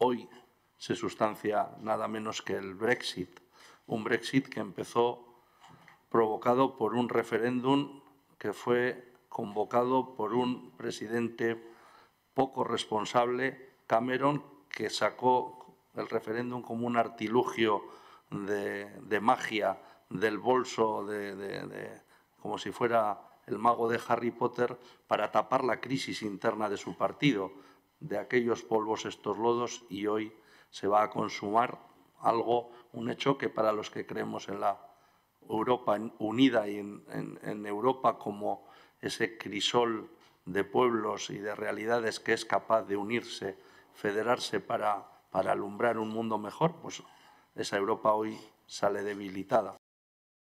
hoy se sustancia nada menos que el Brexit, un Brexit que empezó provocado por un referéndum que fue convocado por un presidente poco responsable, Cameron, que sacó el referéndum como un artilugio de, magia del bolso, de, como si fuera el mago de Harry Potter, para tapar la crisis interna de su partido de aquellos polvos estos lodos y hoy se va a consumar algo, un hecho que para los que creemos en la Europa unida y en, Europa como ese crisol de pueblos y de realidades que es capaz de unirse, federarse para, para alumbrar un mundo mejor, pues esa Europa hoy sale debilitada.